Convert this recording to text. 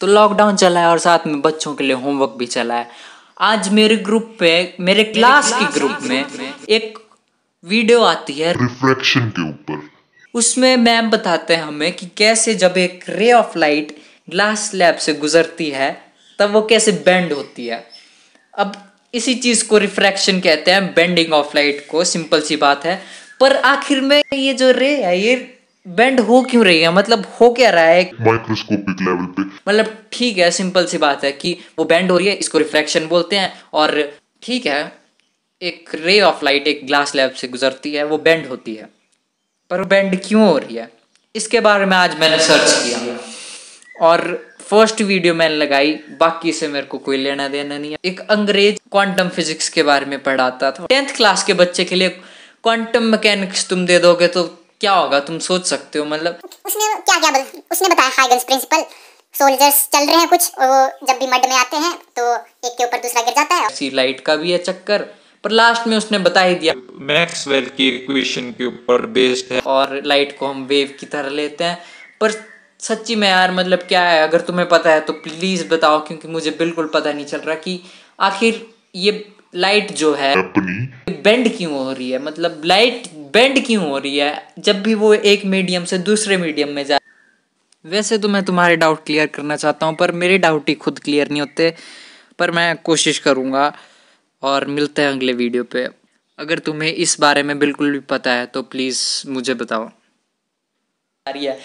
तो लॉकडाउन चला है और साथ में बच्चों के लिए होमवर्क भी चला है आज मेरे ग्रुप पे मेरे क्लास के ग्रुप में एक वीडियो आती है रिफ्लेक्शन के ऊपर उसमें मैम बताते हैं हमें कि कैसे जब एक ray of light glass slab से गुजरती है तब वो कैसे बेंड होती है अब इसी चीज़ को रिफ्रैक्शन कहते हैं बेंडिंग ऑफ लाइट को सिंपल सी बात है पर आखिर में ये जो रे है ये बेंड हो क्यों रही है मतलब हो क्या रहा है माइक्रोस्कोपिक लेवल पे मतलब ठीक है सिंपल सी बात है कि वो बेंड हो रही है इसको रिफ्लेक्शन बोलते हैं और ठीक है एक रे ऑफ लाइट एक ग्लास लैब से गुजरती है वो बेंड होती है पर वो बेंड क्यों हो रही है इसके बारे में आज मैंने सर्च किया और फर्स्ट वीडियो मैंने लगाई बाकी से मेरे को कोई लेना देना नहीं है एक अंग्रेज क्वांटम फिजिक्स के बारे में पढ़ाता था टेंथ क्लास के बच्चे के लिए क्वांटम मैकेनिक्स तुम दे दोगे तो क्या होगा तुम सोच सकते हो मतलब उसने क्या क्या उसने बताया हाइगन्स प्रिंसिपल सोल्जर्स चल रहे हैं कुछ और वो जब भी मड में आते हैं तो एक के ऊपर दूसरा गिर जाता है सी लाइट का भी है चक्कर पर लास्ट में उसने बता ही दिया मैक्सवेल की इक्वेशन के ऊपर बेस्ड है और लाइट को हम वेव की तरह लेते हैं पर सच्ची में यार मतलब क्या है अगर तुम्हें पता है तो प्लीज़ बताओ क्योंकि मुझे बिल्कुल पता नहीं चल रहा कि आखिर ये लाइट जो है बेंड क्यों हो रही है मतलब लाइट बेंड क्यों हो रही है जब भी वो एक मीडियम से दूसरे मीडियम में जाए वैसे तो मैं तुम्हारे डाउट क्लियर करना चाहता हूँ पर मेरे डाउट ही खुद क्लियर नहीं होते पर मैं कोशिश करूँगा और मिलते हैं अगले वीडियो पे अगर तुम्हें इस बारे में बिल्कुल भी पता है तो प्लीज़ मुझे बताओ आ रही है